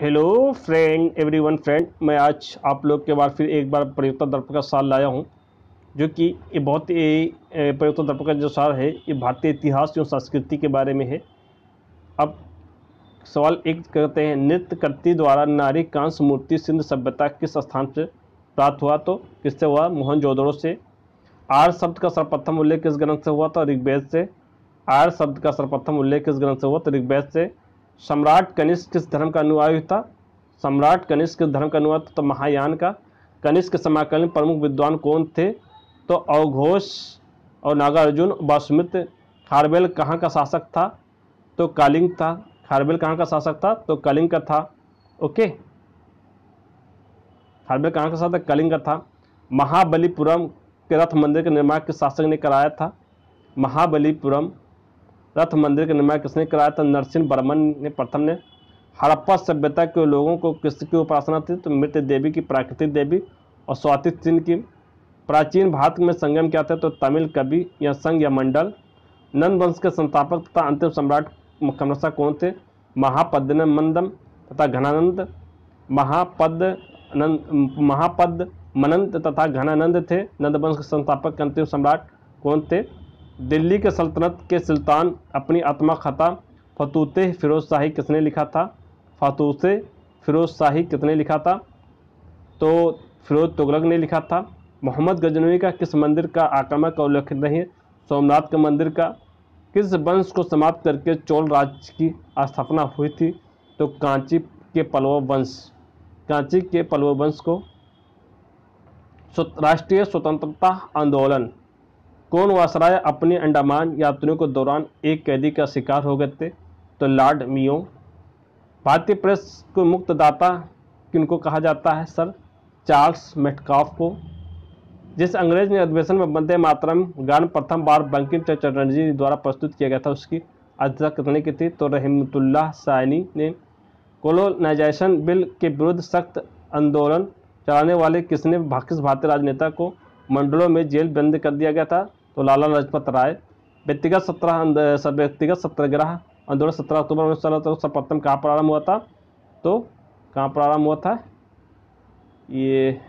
hello friend everyone friend मैं आज आप लोग के बार फिर एक बार प्रयुक्ता दर्प का साल लाया हूँ जो कि ये बहुत ही प्रयुक्ता दर्प का जो साल है ये भारतीय इतिहास एवं संस्कृति के बारे में है अब सवाल एक करते हैं नृत्य करती द्वारा नारी कांस मूर्ति सिंध सभ्यता किस स्थान से प्राप्त हुआ तो किससे हुआ मोहन से आर शब्द का सर्वप्रथम उल्लेख किस ग्रंथ से हुआ था तो ऋग्वेद से आर शब्द का सर्वप्रथम उल्लेख किस ग्रंथ से हुआ तो ऋग्वेद से सम्राट कनिष्क किस धर्म का अनुयायी था सम्राट कनिष्क किस धर्म का अनुयायी था तो महायान का कनिष्क समाकालीन प्रमुख विद्वान कौन थे तो अवघोष और नागार्जुन वासुमित खारबेल कहाँ का शासक था तो कालिंग था खारबेल कहाँ का शासक था तो कलिंग का था ओके खारबेल कहाँ का शासक कलिंग का था महाबलीपुरम के रथ मंदिर के निर्माण के शासक ने कराया था महाबलीपुरम रथ मंदिर का निर्माण किसने कराया था नरसिंह बर्मन ने प्रथम ने हड़प्पा सभ्यता के लोगों को किसकी उपासना थी तो मृत देवी की प्राकृतिक देवी और स्वाति सिंह की प्राचीन भारत में संगम क्या था तो तमिल कवि या संघ या मंडल नंद वंश के संस्थापक तथा अंतिम सम्राट कमरसा कौन थे महापद मंदम तथा घनानंद महापद नंद महापद मनंत तथा घनानंद थे नंदवंश के संस्थापक अंतिम सम्राट कौन थे दिल्ली के सल्तनत के सुल्तान अपनी आत्मा खता फतूत फिरोज शाही किसने लिखा था फतूत फिरोज शाही किसने लिखा था तो फिरोज तुगलक ने लिखा था मोहम्मद गजनवी का किस मंदिर का आक्रमण का उल्लेख नहीं सोमनाथ के मंदिर का किस वंश को समाप्त करके चोल राज्य की स्थापना हुई थी तो कांची के पलव वंश कांची के पलव वंश को राष्ट्रीय स्वतंत्रता आंदोलन कौन वासराय अपने अंडमान यात्रियों के दौरान एक कैदी का शिकार हो गए थे तो लॉर्ड मियो भारतीय प्रेस को मुक्तदाता किनको कहा जाता है सर चार्ल्स मेटकाफ को जिस अंग्रेज ने अधिवेशन में बंदे मातरम गान प्रथम बार बंकिम चंद्र चटर्जी द्वारा प्रस्तुत किया गया था उसकी अध्यक्षता करने की थी तो रहमतुल्ला सायनी ने कोलोनाइजेशन बिल के विरुद्ध सख्त आंदोलन चलाने वाले किसने भाकिस भारतीय राजनेता को मंडलों में जेल बंद कर दिया गया था तो लाला लाजपत राय व्यक्तिगत सत्रह व्यक्तिगत सत्याग्रह आंदोलन सत्रह अक्टूबर उन्नीस सौ सर्वप्रथम तो कहाँ प्रारंभ हुआ था तो कहाँ प्रारंभ हुआ था ये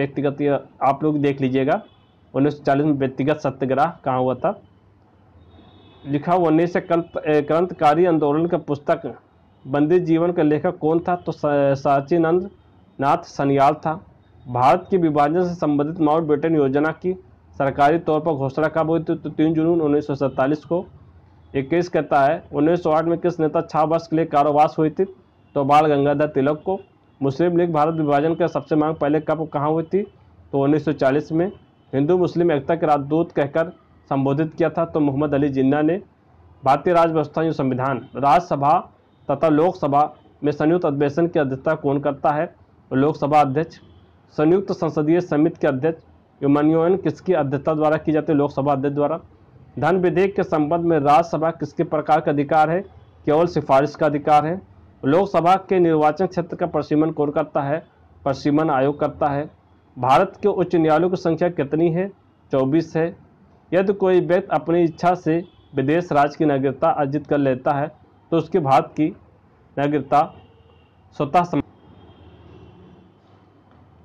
व्यक्तिगत आप लोग देख लीजिएगा उन्नीस में व्यक्तिगत सत्याग्रह कहाँ हुआ था लिखा होने से क्रांतकारी आंदोलन का पुस्तक बंदी जीवन का लेखक कौन था तो साचिनंद नाथ सनियाल था भारत के विभाजन से संबंधित माउंट बेटन योजना की सरकारी तौर पर घोषणा कब हुई थी तो तीन जून उन्नीस को इक्कीस कहता है 1908 में किस नेता छः वर्ष के लिए कारोबार हुई थी तो बाल गंगाधर तिलक को मुस्लिम लीग भारत विभाजन का सबसे मांग पहले कब कहाँ हुई थी तो 1940 में हिंदू मुस्लिम एकता के राजदूत कहकर संबोधित किया था तो मोहम्मद अली जिन्ना ने भारतीय राज्य व्यवस्था संविधान राज्यसभा तथा लोकसभा में संयुक्त अधिवेशन की अध्यक्षता कौन करता है तो लोकसभा अध्यक्ष संयुक्त संसदीय समिति के अध्यक्ष यूमान्योयन किसकी अध्यक्षता द्वारा की जाती है लोकसभा अध्यक्ष द्वारा धन विधेयक के संबंध में राज्यसभा किसके प्रकार का अधिकार है केवल सिफारिश का अधिकार है लोकसभा के निर्वाचन क्षेत्र का परिसीमन कौन करता है परिसीमन आयोग करता है भारत के उच्च न्यायालयों की संख्या कितनी है चौबीस है यदि कोई व्यक्ति अपनी इच्छा से विदेश राज्य की नागरिकता अर्जित कर लेता है तो उसकी भारत की नागरिकता स्वतः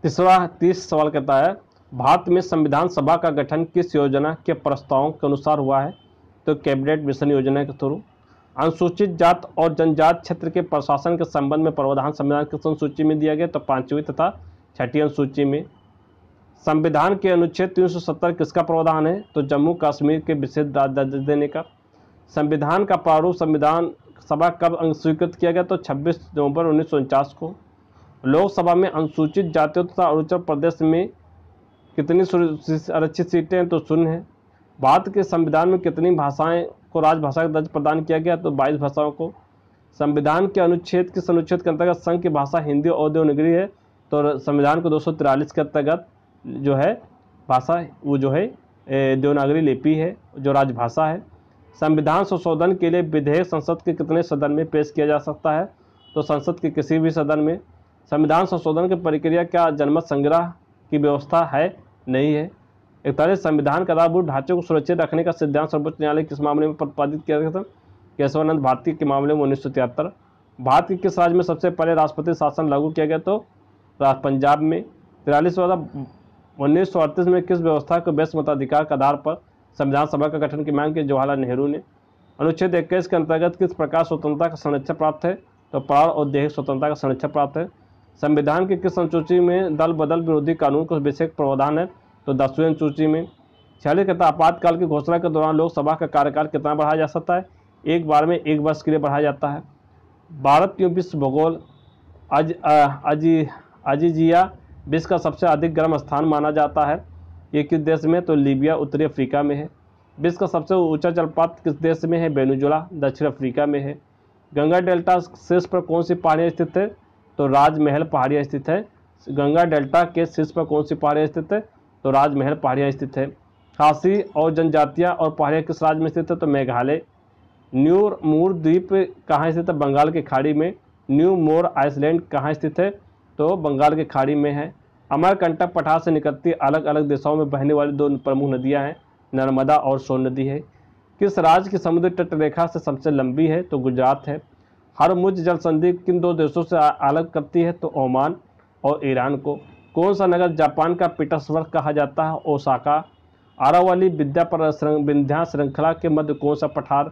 तीसरा तीस सवाल कहता है भारत में संविधान सभा का गठन किस योजना के प्रस्तावों के अनुसार हुआ है तो कैबिनेट मिशन योजना के थ्रू अनुसूचित जात और जनजात क्षेत्र के प्रशासन के संबंध में प्रावधान संविधान किस अनुसूची में दिया गया तो पांचवी तथा छठी अनुसूची में संविधान के अनुच्छेद 370 किसका प्रावधान है तो जम्मू कश्मीर के विशेष दर्जा देने का संविधान का प्रारूप संविधान सभा कब स्वीकृत किया गया तो 26 नवंबर उन्नीस को लोकसभा में अनुसूचित जातियों तथा अरुणाचल प्रदेश में कितनी आरक्षित सीटें हैं तो शून्य है भारत के संविधान में कितनी भाषाएं को राजभाषा का दर्ज प्रदान किया गया तो बाईस भाषाओं को संविधान के अनुच्छेद के अनुच्छेद के अंतर्गत संघ की भाषा हिंदी और देवनगरी है तो संविधान को दो के अंतर्गत जो है भाषा वो जो है देवनागरी लिपि है जो राजभाषा है संविधान संशोधन के लिए विधेयक संसद के कितने सदन में पेश किया जा सकता है तो संसद के किसी भी सदन में संविधान संशोधन की प्रक्रिया क्या जनमत संग्रह की व्यवस्था है नहीं है इकतालीस संविधान के आधारभूत ढांचे को सुरक्षित रखने का सिद्धांत सर्वोच्च न्यायालय किस मामले में प्रतिपादित किया गया था केशवानंद भारती के मामले में उन्नीस भारत के किस राज्य में सबसे पहले राष्ट्रपति शासन लागू किया गया तो पंजाब में तिरालीस वाला उन्नीस में किस व्यवस्था को बेस्ट मताधिकार के आधार पर संविधान सभा का गठन की मांग की जवाहरलाल नेहरू ने अनुच्छेद इक्कीस के अंतर्गत किस प्रकार स्वतंत्रता का संरक्षण प्राप्त है तो प्राण औद्योगिक स्वतंत्रता का संरक्षण प्राप्त है संविधान की किस अनुसूची में दल बदल विरोधी कानून का विशेष प्रावधान है तो दसवें अनुसूची में छियालीस कहता आपातकाल की घोषणा के दौरान लोकसभा का कार्यकाल कितना बढ़ाया जा सकता है एक बार में एक वर्ष के लिए बढ़ाया जाता है भारत क्यों विश्व भूगोल अज अजी अजीजिया विश्व का सबसे अधिक गर्म स्थान माना जाता है ये किस देश में तो लीबिया उत्तरी अफ्रीका में है विश्व का सबसे ऊंचा जलपात किस देश में है बेनुजुला दक्षिण अफ्रीका में है गंगा डेल्टा शीर्ष पर कौन सी पहाड़ियाँ स्थित है तो राजमहल पहाड़िया स्थित है गंगा डेल्टा के शीर्ष पर कौन सी पहाड़ियाँ स्थित है तो राजमहल पहाड़िया स्थित है खासी और जनजातियाँ और पहाड़ियाँ किस राज्य में स्थित है तो मेघालय न्यू मोर द्वीप कहाँ स्थित है बंगाल की खाड़ी में न्यू मोर आइसलैंड कहाँ स्थित है तो बंगाल की खाड़ी में है अमरकंटक पठार से निकलती अलग अलग दिशाओं में बहने वाली दो प्रमुख नदियाँ हैं नर्मदा और सोन नदी है किस राज्य की समुद्र तट रेखा से सबसे लंबी है तो गुजरात है हरमुज जल संधि किन दो देशों से अलग करती है तो ओमान और ईरान को कौन सा नगर जापान का पीटर्सबर्ग कहा जाता है ओसाका आरावली विद्या पर विंध्या श्रृंखला के मध्य कौन सा पठार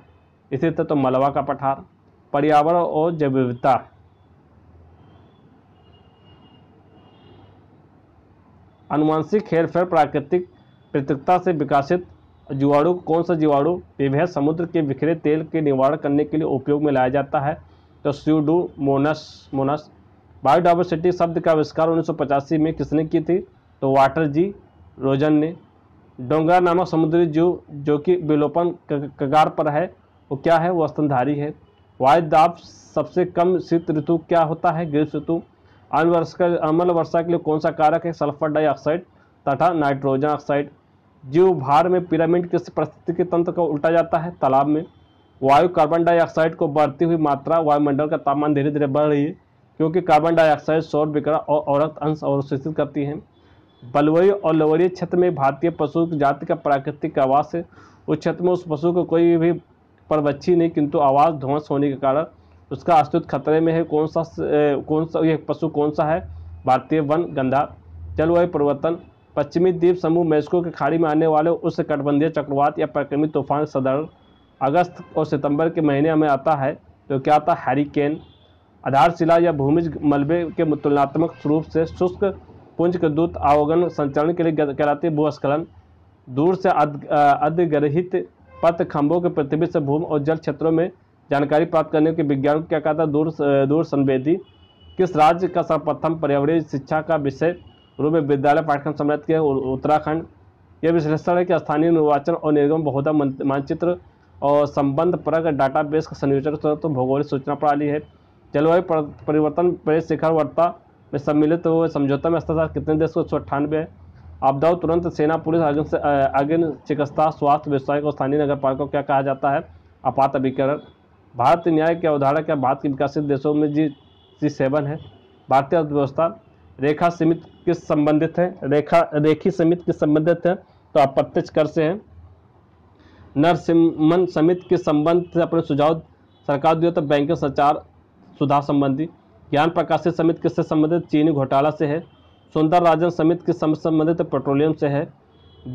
स्थित है तो मलवा का पठार पर्यावरण और जैव विविधता अनुवांशिक हेरफेर प्राकृतिक पृथकता से विकसित जीवाणु कौन सा जीवाणु विभेद समुद्र के बिखरे तेल के निवारण करने के लिए उपयोग में लाया जाता है तो स्यूडो मोनस मोनस बायोडाइवर्सिटी शब्द का आविष्कार उन्नीस में किसने की थी तो वाटर जी रोजन ने डोंगा नामक समुद्री जीव जो कि विलोपन कगार पर है वो क्या है वो स्तनधारी है वायुदाब सबसे कम शीत ऋतु क्या होता है ग्रीष्म ऋतु अन्य वर्षा अमल वर्षा के लिए कौन सा कारक है सल्फर डाइऑक्साइड तथा नाइट्रोजन ऑक्साइड जीव भार में पिरामिड किस परिस्थिति के तंत्र को उल्टा जाता है तालाब में वायु कार्बन डाइऑक्साइड को बढ़ती हुई मात्रा वायुमंडल का तापमान धीरे धीरे बढ़ रही है क्योंकि कार्बन डाइऑक्साइड सौर विकरण और औरत अंश अवशोषित करती है बलवई और लवरीय क्षेत्र में भारतीय पशु जाति का प्राकृतिक आवास है उस क्षेत्र में उस पशु को कोई भी परवच्छी नहीं किंतु आवाज़ ध्वंस होने के कारण उसका अस्तित्व खतरे में है कौन सा कौन सा यह पशु कौन सा है भारतीय वन गंधा जलवायु परिवर्तन पश्चिमी द्वीप समूह मेक्सिको की खाड़ी में आने वाले उस कटबंधीय चक्रवात या प्रक्रमित तूफान साधारण अगस्त और सितंबर के महीने में आता है तो क्या आता है हैरिकेन आधारशिला या भूमिज मलबे के तुलनात्मक रूप से शुष्क पुंज के दूत आवगन संचरण के लिए कहलाती भूस्खलन दूर से अधिग्रहित पथ खंभों के पृथ्वी से भूमि और जल क्षेत्रों में जानकारी प्राप्त करने के विज्ञान को क्या कहता है दूर दूर संवेदी किस राज्य का सर्वप्रथम पर्यावरणीय शिक्षा का विषय रूप में विद्यालय पाठ्यक्रम सम्मिलित किया उत्तराखंड यह विश्लेषण है कि स्थानीय निर्वाचन और निर्गम बहुधा मानचित्र और संबंध परक डाटाबेस का संयोजन तो भौगोलिक सूचना प्रणाली है जलवायु परिवर्तन पर शिखर वार्ता में सम्मिलित हुए समझौता में हस्ताक्षर कितने देश को एक सौ अट्ठानवे है आपदाओं तुरंत सेना पुलिस अग्नि से आगिन चिकित्सा स्वास्थ्य व्यवसाय को स्थानीय नगर पालिका को क्या कहा जाता है आपात अभिकरण भारत न्याय की अवधारणा क्या भारत के विकसित देशों में जी जी सेवन है भारतीय अर्थव्यवस्था रेखा सीमित किस संबंधित है रेखा रेखी सीमित किस संबंधित है तो अप्रत्यक्ष कर से हैं नरसिम्हन समिति के संबंध से अपने सुझाव सरकार दिए तो बैंकिंग संचार सुधार संबंधी ज्ञान प्रकाशित समिति किससे संबंधित चीनी घोटाला से है सुंदर राजन समिति किस संबंधित पेट्रोलियम से है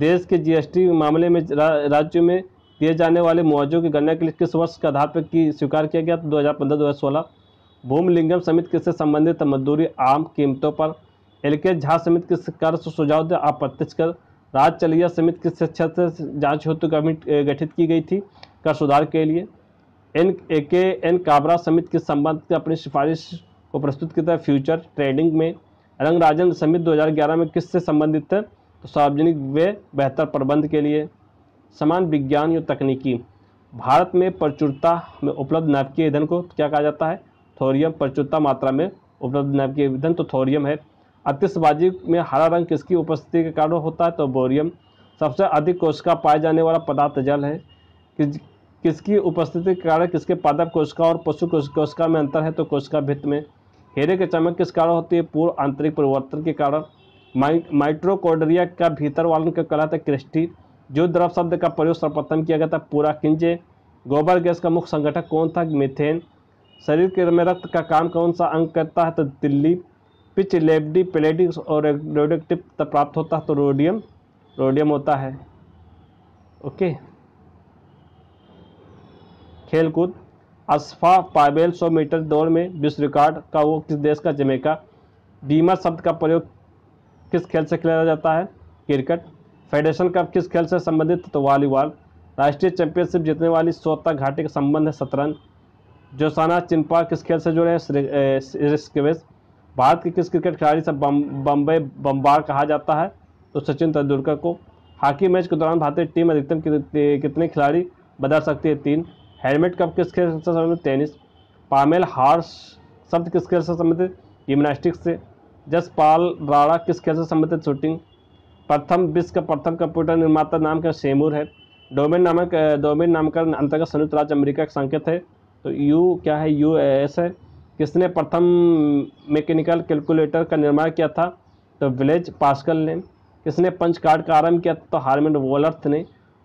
देश के जीएसटी मामले में रा, राज्य में दिए जाने वाले मुआवजों की गणना के लिए किस वर्ष के आधार पर की स्वीकार किया गया तो सोलह भूमि भूमलिंगम समिति किससे संबंधित मजदूरी आम कीमतों पर एल के झा समिति किस कर सुझाव दे अप्रत्यक्ष कर राज चलिया समिति की से जाँच हेतु कमेटी गठित की गई थी कर सुधार के लिए एन ए के एन काबरा समिति के संबंध में अपनी सिफारिश को प्रस्तुत किया फ्यूचर ट्रेडिंग में रंगराजन समिति 2011 में किससे संबंधित है तो सार्वजनिक व्यय बेहतर प्रबंध के लिए समान विज्ञान या तकनीकी भारत में प्रचुरता में उपलब्ध नाभिकीय ईंधन को क्या कहा जाता है थोरियम प्रचुरता मात्रा में उपलब्ध नाभिकीय ईंधन तो थोरियम है आतिशबाजी में हरा रंग किसकी उपस्थिति के कारण होता है तो बोरियम सबसे अधिक कोशिका पाए जाने वाला पदार्थ जल है किस किसकी उपस्थिति के कारण किसके पादप कोशिका और पशु कोशिका में अंतर है तो कोशिका भित्त में हेरे के चमक किस कारण होती है पूर्व आंतरिक परिवर्तन के कारण माइ माइट्रोकोडरिया का भीतर वालन का कला था क्रिस्टी जो द्रव शब्द का प्रयोग सर्वप्रथम किया गया था पूरा किंजे गोबर गैस का मुख्य संगठक कौन था मिथेन शरीर के में रक्त का काम कौन सा अंग करता है तो दिल्ली पिच लेबडी प्लेटिक्स और रेडियोटिव प्राप्त होता है तो रोडियम रोडियम होता है ओके खेलकूद अस्फा पाबेल सौ मीटर दौड़ में विश्व रिकॉर्ड का वो किस देश का जमेका बीमा शब्द का प्रयोग किस खेल से खेला जाता है क्रिकेट फेडरेशन कप किस खेल से संबंधित तो वॉलीबॉल राष्ट्रीय चैंपियनशिप जीतने वाली सोता घाटी का संबंध है शतरंज जोसाना चिंपा किस खेल से जुड़े हैं भारत के किस क्रिकेट खिलाड़ी से बम्बे बम्बार कहा जाता है तो सचिन तेंदुलकर को हॉकी मैच के दौरान भारतीय टीम अधिकतम कितने खिलाड़ी बदल सकती है तीन हेलमेट कप किस खेल से संबंधित टेनिस पामेल हार्स शब्द किस खेल से संबंधित जिम्नास्टिक्स से जसपाल राणा किस खेल से संबंधित शूटिंग प्रथम विश्व का प्रथम कंप्यूटर निर्माता नाम का सेमूर है डोमेन नामक डोमेन नामकरण अंतर्गत संयुक्त राज्य अमेरिका का संकेत है तो यू क्या है यू एस है किसने प्रथम मैकेनिकल कैलकुलेटर का निर्माण किया था तो विलेज पास्कल ने किसने पंच कार्ड का आरंभ किया तो हारमेंड वोलर्थ ने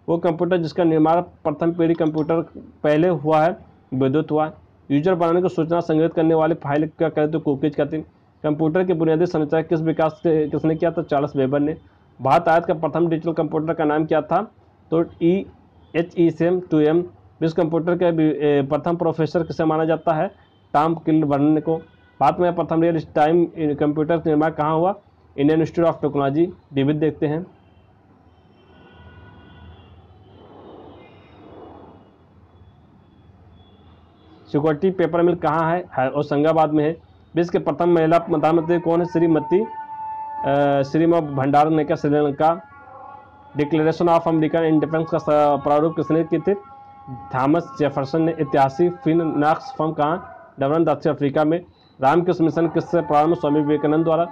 वो कंप्यूटर जिसका निर्माण प्रथम पीढ़ी कंप्यूटर पहले हुआ है विद्युत हुआ यूजर बनाने को सूचना संग्रहित करने वाले फाइल क्या करें तो कुकीज कहते हैं कंप्यूटर की बुनियादी संरचना किस विकास के किसने किया था चार्ल्स वेबर ने भारत आयत का प्रथम डिजिटल कंप्यूटर का नाम क्या था तो E H E C M two M इस कंप्यूटर के प्रथम प्रोफेसर किसे माना जाता है टॉम किल वर्णन को भारत में प्रथम रियल टाइम कंप्यूटर निर्माण कहाँ हुआ इंडियन इंस्टीट्यूट ऑफ टेक्नोलॉजी डिबिट देखते हैं सिक्योरिटी पेपर मिल कहाँ है, होशंगाबाद में है विश्व के प्रथम महिला प्रधानमंत्री कौन है श्रीमती श्रीम भंडार ने क्या Sri Lanka declaration of American independence का प्रारूप किसने की थी थॉमस जेफरसन ने ऐतिहासिक फिन नाक्स फॉर्म कहाँ डबरन दक्षिण अफ्रीका में रामकृष्ण मिशन किस प्रारंभ स्वामी विवेकानंद द्वारा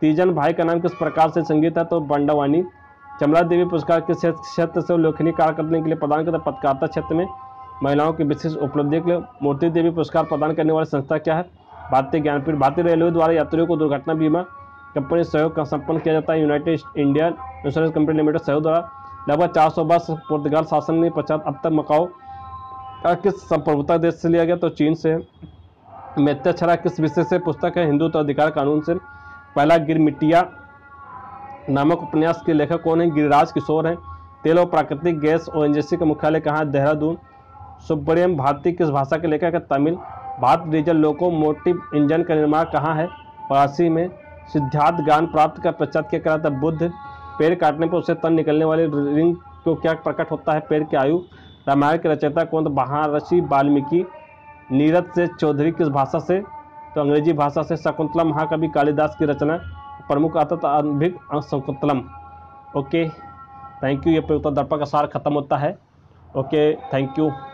तीजन भाई का नाम किस प्रकार से संगीत है तो बंडावानी चमला देवी पुरस्कार किस क्षेत्र से उल्लेखनीय कार्य करने के लिए प्रदान करता पत्रकारिता क्षेत्र में महिलाओं की विशेष उपलब्धि के लिए मूर्ति देवी पुरस्कार प्रदान करने वाली संस्था क्या है भारतीय ज्ञानपीठ भारतीय रेलवे द्वारा यात्रियों को दुर्घटना बीमा कंपनी सहयोग का संपन्न किया जाता है United Indian Insurance Company Limited सहयोग द्वारा लगभग चार सौ बस पुर्तगाल शासन ने पचास अब तक मकाओ का किस संप्रभुता देश से लिया गया तो चीन से में किस विषय से पुस्तक है हिंदुत्व अधिकार कानून से पहला गिर मिट्टिया नामक उपन्यास के लेखक कौन है गिरिराज किशोर हैं तेल और प्राकृतिक गैस ओ का मुख्यालय कहाँ है देहरादून सुब्रम भारती किस भाषा के लेखक है Tamil Bharat diesel locomotive engine का निर्माण कहाँ है परासी में सिद्धार्थ ज्ञान प्राप्त का पश्चात क्या करा था बुद्ध पेड़ काटने पर उसे तन निकलने वाले रिंग को क्या प्रकट होता है पेड़ की आयु रामायण के रचयिता कौन बहारसी वाल्मीकि नीरज से चौधरी किस भाषा से तो अंग्रेजी भाषा से शकुंतलम महाकवि कालिदास की रचना प्रमुख आता था शकुंतलम ओके थैंक यू ये प्रयुक्त दर्पण का सार खत्म होता है ओके थैंक यू